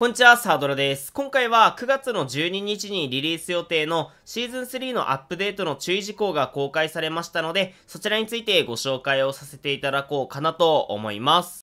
こんにちは、サードラです。今回は9月の12日にリリース予定のシーズン3のアップデートの注意事項が公開されましたので、そちらについてご紹介をさせていただこうかなと思います。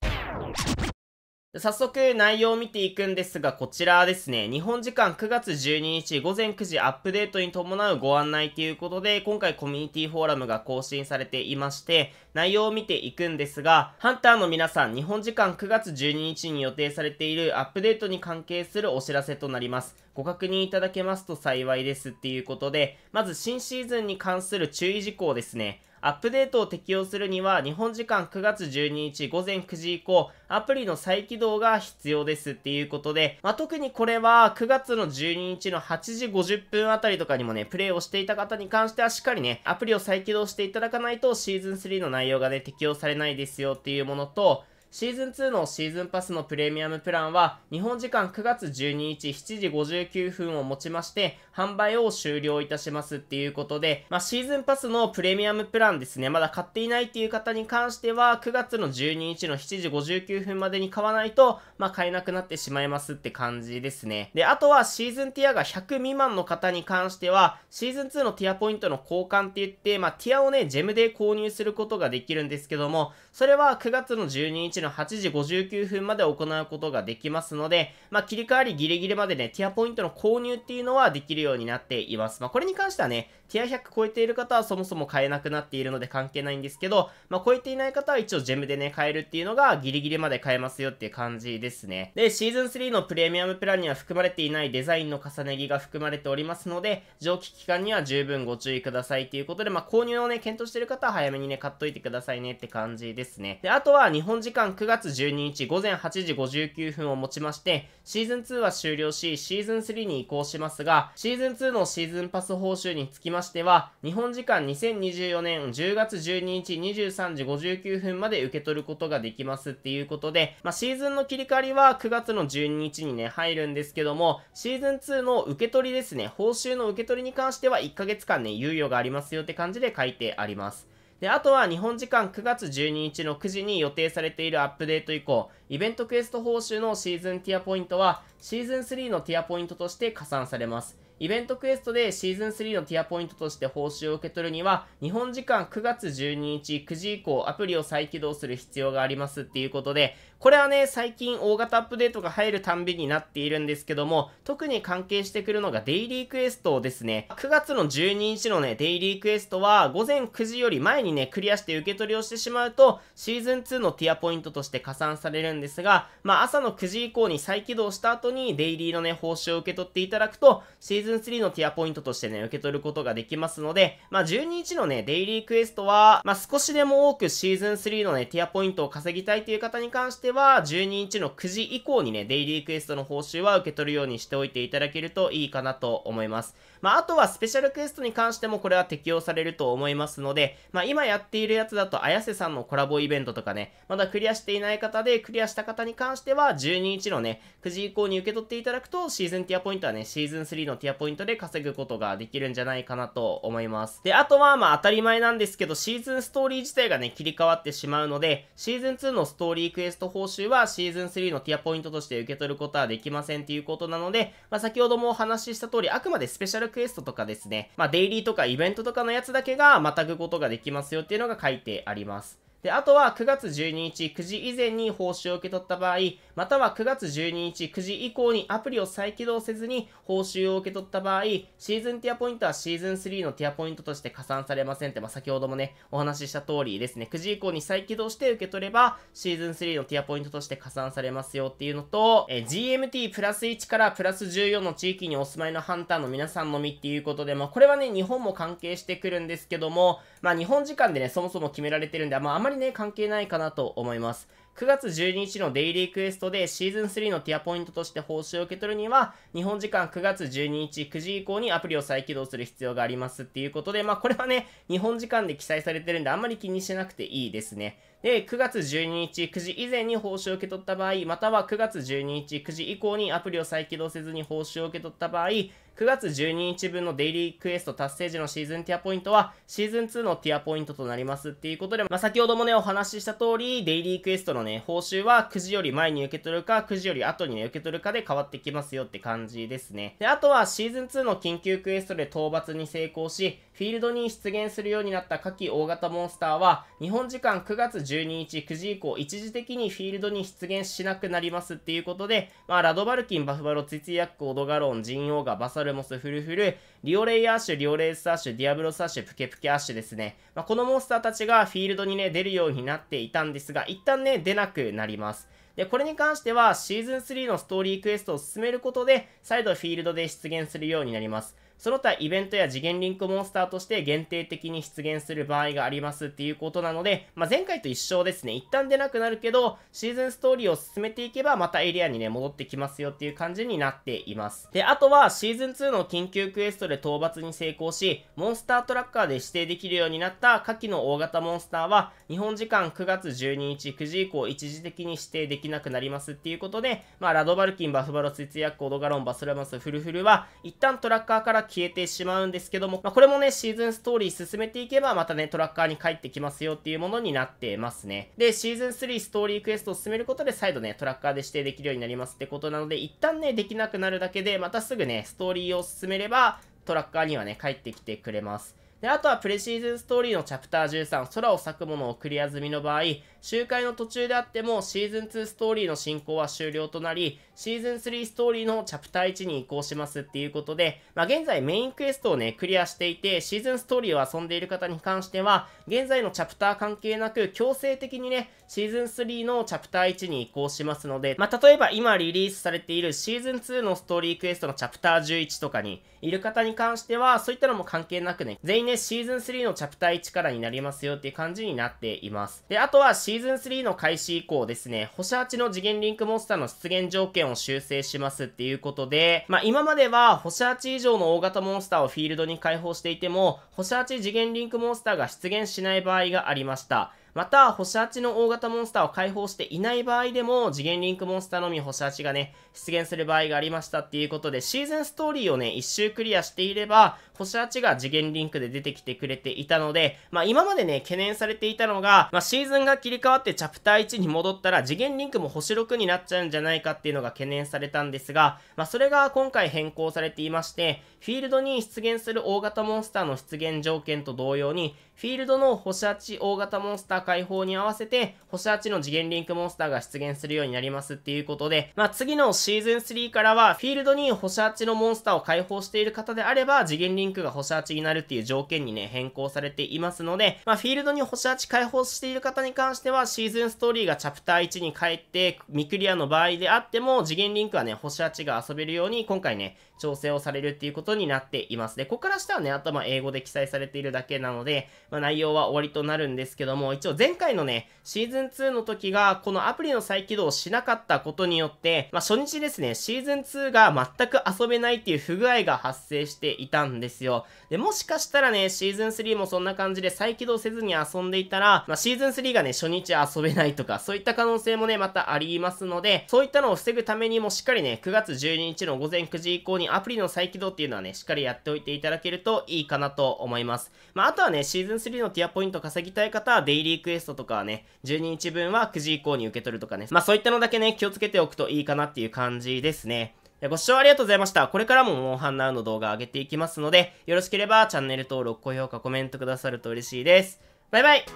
早速内容を見ていくんですが、こちらですね、日本時間9月12日午前9時アップデートに伴うご案内ということで、今回コミュニティフォーラムが更新されていまして、内容を見ていくんですが、ハンターの皆さん、日本時間9月12日に予定されているアップデートに関係するお知らせとなります。ご確認いただけますと幸いですっていうことで、まず新シーズンに関する注意事項ですね。アップデートを適用するには、日本時間9月12日午前9時以降、アプリの再起動が必要ですっていうことで、まあ、特にこれは9月の12日の8時50分あたりとかにもね、プレイをしていた方に関してはしっかりね、アプリを再起動していただかないとシーズン3の内容がね、適用されないですよっていうものと、シーズン2のシーズンパスのプレミアムプランは、日本時間9月12日7時59分をもちまして、販売を終了いたしますっていうことで、まあ、シーズンパスのプレミアムプランですね、まだ買っていないっていう方に関しては、9月の12日の7時59分までに買わないと、まあ、買えなくなってしまいますって感じですね。で、あとはシーズンティアが100未満の方に関しては、シーズン2のティアポイントの交換って言って、まあ、ティアをね、ジェムで購入することができるんですけども、それは9月の12日の8時59分まで行うことができますので、まあ、切り替わりギリギリまでね、ティアポイントの購入っていうのはできるようになっています。まあ、これに関してはね、ティア100超えている方はそもそも買えなくなっているので関係ないんですけど、まあ、超えていない方は一応ジェムでね、買えるっていうのがギリギリまで買えますよっていう感じですね。で、シーズン3のプレミアムプランには含まれていないデザインの重ね着が含まれておりますので、蒸気機関には十分ご注意くださいということで、まあ、購入をね、検討している方は早めにね、買っといてくださいねって感じですね。で、あとは日本時間間9月12日午前8時59分をもちまして、シーズン2は終了し、シーズン3に移行しますが、シーズン2のシーズンパス報酬につきましては、日本時間2024年10月12日23時59分まで受け取ることができますっていうことで、まあ、シーズンの切り替わりは9月の12日にね、入るんですけども、シーズン2の受け取りですね、報酬の受け取りに関しては1ヶ月間ね、猶予がありますよって感じで書いてあります。で、あとは日本時間9月12日の9時に予定されているアップデート以降、イベントクエスト報酬のシーズンティアポイントは、シーズン3のティアポイントとして加算されます。イベントクエストでシーズン3のティアポイントとして報酬を受け取るには、日本時間9月12日9時以降アプリを再起動する必要がありますっていうことで、これはね、最近大型アップデートが入るたんびになっているんですけども、特に関係してくるのがデイリークエストですね。9月の12日のね、デイリークエストは午前9時より前にね、クリアして受け取りをしてしまうと、シーズン2のティアポイントとして加算されるんですが、まあ朝の9時以降に再起動した後にデイリーのね、報酬を受け取っていただくと、シーズンズン3のティアポイントとしてね、受け取ることができますので、まあ、12日のね、デイリークエストは、まあ、少しでも多くシーズン3のね、ティアポイントを稼ぎたいという方に関しては、12日の9時以降にね、デイリークエストの報酬は受け取るようにしておいていただけるといいかなと思います。まあ、あとはスペシャルクエストに関してもこれは適用されると思いますので、まあ、今やっているやつだと、綾瀬さんのコラボイベントとかね、まだクリアしていない方で、クリアした方に関しては、12日のね、9時以降に受け取っていただくと、シーズンティアポイントはね、シーズン3のティアポイントで稼ぐことができるんじゃないかなと思います。で、あとはまあ当たり前なんですけど、シーズンストーリー自体がね、切り替わってしまうので、シーズン2のストーリークエスト報酬はシーズン3のティアポイントとして受け取ることはできませんっていうことなので、まあ、先ほどもお話しした通り、あくまでスペシャルクエストとかですね、まあ、デイリーとかイベントとかのやつだけがまたぐことができますよっていうのが書いてあります。で、あとは9月12日9時以前に報酬を受け取った場合、または9月12日9時以降にアプリを再起動せずに報酬を受け取った場合、シーズンティアポイントはシーズン3のティアポイントとして加算されませんって、まあ、先ほどもね、お話しした通りですね、9時以降に再起動して受け取れば、シーズン3のティアポイントとして加算されますよっていうのと、え GMT プラス1からプラス14の地域にお住まいのハンターの皆さんのみっていうことで、まあ、これはね、日本も関係してくるんですけども、まあ、日本時間でね、そもそも決められてるんで、まあまりね、関係ないかなと思います。9月12日のデイリークエストでシーズン3のティアポイントとして報酬を受け取るには、日本時間9月12日9時以降にアプリを再起動する必要がありますっていうことで、まあこれはね、日本時間で記載されてるんであんまり気にしなくていいですね。で、9月12日9時以前に報酬を受け取った場合、または9月12日9時以降にアプリを再起動せずに報酬を受け取った場合、9月12日分のデイリークエスト達成時のシーズンティアポイントは、シーズン2のティアポイントとなりますっていうことで、まあ、先ほどもね、お話しした通り、デイリークエストのね、報酬は9時より前に受け取るか、9時より後にね、受け取るかで変わってきますよって感じですね。で、あとはシーズン2の緊急クエストで討伐に成功し、フィールドに出現するようになった下記大型モンスターは、日本時間9月12 12日9時以降、一時的にフィールドに出現しなくなりますっていうことで、まあ、ラドバルキン、バフバロ、ツイツイヤック、オドガロン、ジンオーガ、バサルモス、フルフル、リオレイアッシュ、リオレイスアッシュ、ディアブロスアッシュ、プケプケアッシュですね。まあ、このモンスターたちがフィールドにね、出るようになっていたんですが、一旦ね、出なくなります。で、これに関しては、シーズン3のストーリークエストを進めることで、再度フィールドで出現するようになります。その他イベントや次元リンクモンスターとして限定的に出現する場合がありますっていうことなので、まあ、前回と一緒ですね、一旦出なくなるけど、シーズンストーリーを進めていけばまたエリアにね、戻ってきますよっていう感じになっています。で、あとはシーズン2の緊急クエストで討伐に成功し、モンスタートラッカーで指定できるようになった下記の大型モンスターは、日本時間9月12日9時以降一時的に指定できなくなりますっていうことで、まあ、ラドバルキン、バフバロ、ツヤ、コドガロン、バスラマス、フルフルは、一旦トラッカーから消えてしまうんですけども、まあ、これもね、シーズンストーリー進めていけば、またね、トラッカーに帰ってきますよっていうものになってますね。で、シーズン3ストーリークエストを進めることで、再度ね、トラッカーで指定できるようになりますってことなので、一旦ね、できなくなるだけで、またすぐね、ストーリーを進めれば、トラッカーにはね、帰ってきてくれます。で、あとはプレシーズンストーリーのチャプター13、空を咲くものをクリア済みの場合、周回の途中であってもシーズン2ストーリーの進行は終了となり、シーズン3ストーリーのチャプター1に移行しますっていうことで、まあ、現在メインクエストをね、クリアしていて、シーズンストーリーを遊んでいる方に関しては、現在のチャプター関係なく強制的にね、シーズン3のチャプター1に移行しますので、まあ、例えば今リリースされているシーズン2のストーリークエストのチャプター11とかにいる方に関しては、そういったのも関係なくね、全員ね、シーズン3のチャプター1からになりますよっていう感じになっています。で、あとはシーズンシーズン3の開始以降ですね、星8の次元リンクモンスターの出現条件を修正しますっていうことで、まあ、今までは星8以上の大型モンスターをフィールドに開放していても、星8次元リンクモンスターが出現しない場合がありました。また、星8の大型モンスターを解放していない場合でも、次元リンクモンスターのみ星8がね、出現する場合がありましたっていうことで、シーズンストーリーをね、一周クリアしていれば、星8が次元リンクで出てきてくれていたので、まあ今までね、懸念されていたのが、まあシーズンが切り替わってチャプター1に戻ったら次元リンクも星6になっちゃうんじゃないかっていうのが懸念されたんですが、まあそれが今回変更されていまして、フィールドに出現する大型モンスターの出現条件と同様に、フィールドの星8大型モンスター解放に合わせて、星8の次元リンクモンスターが出現するようになりますっていうことで、まあ次のシーズン3からは、フィールドに星8のモンスターを解放している方であれば、次元リンクリンクが星8になるっていう条件にね、変更されていますので、まあ、フィールドに星8解放している方に関しては、シーズンストーリーがチャプター1に変えて、未クリアの場合であっても、次元リンクはね、星8が遊べるように、今回ね、調整をされるっていうことになっています。で、ここからしたらね、あとまあ英語で記載されているだけなので、まあ、内容は終わりとなるんですけども、一応前回のね、シーズン2の時が、このアプリの再起動をしなかったことによって、まあ、初日ですね、シーズン2が全く遊べないっていう不具合が発生していたんですですよ。で、もしかしたらね、シーズン3もそんな感じで再起動せずに遊んでいたら、まあ、シーズン3がね、初日遊べないとか、そういった可能性もね、またありますので、そういったのを防ぐためにもしっかりね、9月12日の午前9時以降にアプリの再起動っていうのはね、しっかりやっておいていただけるといいかなと思います。まあ、あとはね、シーズン3のティアポイント稼ぎたい方は、デイリークエストとかはね、12日分は9時以降に受け取るとかね、まあ、そういったのだけね、気をつけておくといいかなっていう感じですね。ご視聴ありがとうございました。これからもモンハンナウの動画上げていきますので、よろしければチャンネル登録、高評価、コメントくださると嬉しいです。バイバイ